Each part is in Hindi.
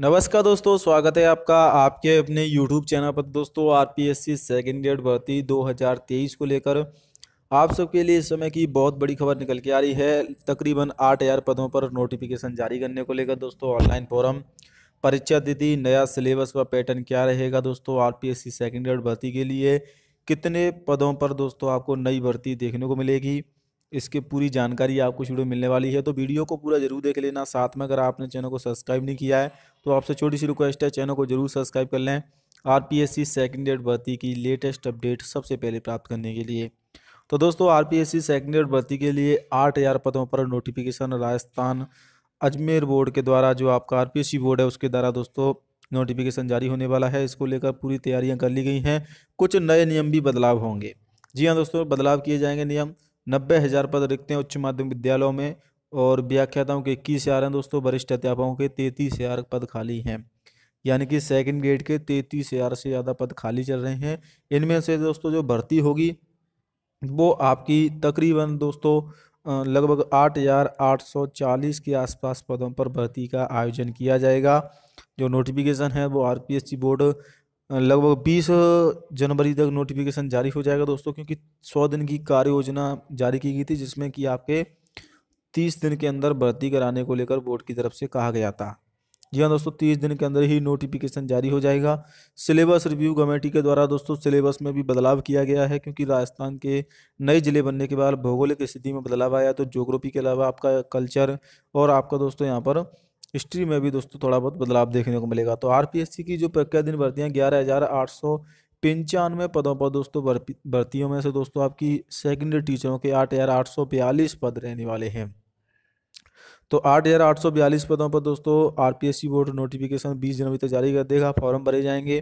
नमस्कार दोस्तों स्वागत है आपका आपके अपने YouTube चैनल पर दोस्तों R P S C second year भर्ती तेईस को लेकर आप सबके लिए इस समय की बहुत बड़ी खबर निकल के आ रही है तकरीबन आठ हज़ार पदों पर नोटिफिकेशन जारी करने को लेकर दोस्तों ऑनलाइन फॉरम परीक्षा तिथि नया सिलेबस व पैटर्न क्या रहेगा दोस्तों R P S C second year भर्ती के लिए कितने पदों पर दोस्तों आपको नई भर्ती देखने को मिलेगी इसके पूरी जानकारी आपको वीडियो मिलने वाली है तो वीडियो को पूरा जरूर देख लेना साथ में अगर आपने चैनल को सब्सक्राइब नहीं किया है तो आपसे छोटी सी रिक्वेस्ट है चैनल को जरूर सब्सक्राइब कर लें R P S C second year भर्ती की लेटेस्ट अपडेट सबसे पहले प्राप्त करने के लिए तो दोस्तों R P S C second year भर्ती के लिए आठ हज़ार पदों पर नोटिफिकेशन राजस्थान अजमेर बोर्ड के द्वारा जो आपका R P S C board है उसके द्वारा दोस्तों नोटिफिकेशन जारी होने वाला है इसको लेकर पूरी तैयारियां कर ली गई हैं कुछ नए नियम भी बदलाव होंगे जी हाँ दोस्तों बदलाव किए जाएंगे नियम नब्बे हज़ार पद रिक्त हैं उच्च माध्यमिक विद्यालयों में और व्याख्याताओं के इक्कीस हज़ार हैं दोस्तों वरिष्ठ अध्यापकों के तैंतीस हज़ार पद खाली हैं यानी कि सेकंड ग्रेड के तैंतीस हज़ार से ज़्यादा पद खाली चल रहे हैं इनमें से दोस्तों जो भर्ती होगी वो आपकी तकरीबन दोस्तों लगभग आठ हज़ार आठ सौ चालीस के आसपास पदों पर भर्ती का आयोजन किया जाएगा जो नोटिफिकेशन है वो सी बोर्ड लगभग 20 जनवरी तक नोटिफिकेशन जारी हो जाएगा दोस्तों क्योंकि 100 दिन की कार्य योजना जारी की गई थी जिसमें कि आपके 30 दिन के अंदर भर्ती कराने को लेकर बोर्ड की तरफ से कहा गया था जी हाँ दोस्तों तीस दिन के अंदर ही नोटिफिकेशन जारी हो जाएगा सिलेबस रिव्यू कमेटी के द्वारा दोस्तों सिलेबस में भी बदलाव किया गया है क्योंकि राजस्थान के नए ज़िले बनने के बाद भौगोलिक स्थिति में बदलाव आया तो जोग्राफी के अलावा आपका कल्चर और आपका दोस्तों यहाँ पर हिस्ट्री में भी दोस्तों थोड़ा बहुत बदलाव देखने को मिलेगा तो आरपीएससी की जो प्रक्रिया दिन भर्तियाँ ग्यारह हज़ार आठ सौ पंचानवे पदों पर दोस्तों भर्तियों में से दोस्तों आपकी सेकेंडरी टीचरों के आठ हज़ार आठ सौ बयालीस पद रहने वाले हैं तो आठ हज़ार आठ सौ बयालीस पदों पर दोस्तों आरपीएससी बोर्ड नोटिफिकेशन बीस जनवरी तक जारी कर देगा फॉर्म भरे जाएंगे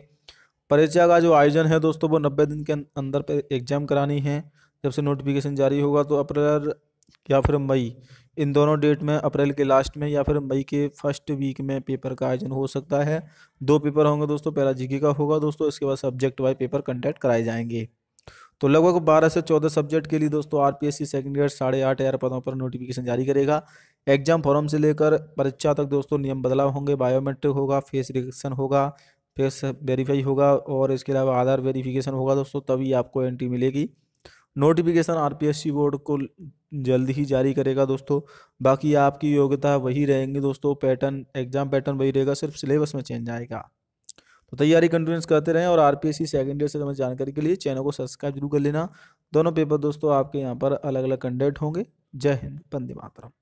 परीक्षा का जो आयोजन है दोस्तों वो नब्बे दिन के अं-, अंदर पर एग्जाम करानी है जब से नोटिफिकेशन जारी होगा तो अप्रैल या फिर मई इन दोनों डेट में अप्रैल के लास्ट में या फिर मई के फर्स्ट वीक में पेपर का आयोजन हो सकता है दो पेपर होंगे दोस्तों पहला जीके का होगा दोस्तों इसके बाद सब्जेक्ट वाइज पेपर कंडक्ट कराए जाएंगे तो लगभग 12 से 14 सब्जेक्ट के लिए दोस्तों R P S C second year साढ़े आठ हज़ार पदों पर नोटिफिकेशन जारी करेगा एग्जाम फॉर्म से लेकर परीक्षा तक दोस्तों नियम बदलाव होंगे बायोमेट्रिक होगा फेस रिएक्शन होगा फेस वेरीफाई होगा और इसके अलावा आधार वेरीफिकेशन होगा दोस्तों तभी आपको एंट्री मिलेगी notification R P S C board को जल्द ही जारी करेगा दोस्तों बाकी आपकी योग्यता वही रहेंगी दोस्तों पैटर्न एग्जाम पैटर्न वही रहेगा सिर्फ सिलेबस में चेंज आएगा तो तैयारी कंटिन्यूस करते रहें और R P S C year से संबंधित जानकारी के लिए चैनल को सब्सक्राइब जरूर कर लेना दोनों पेपर दोस्तों आपके यहाँ पर अलग अलग कंडक्ट होंगे जय हिंद बंदे मातरम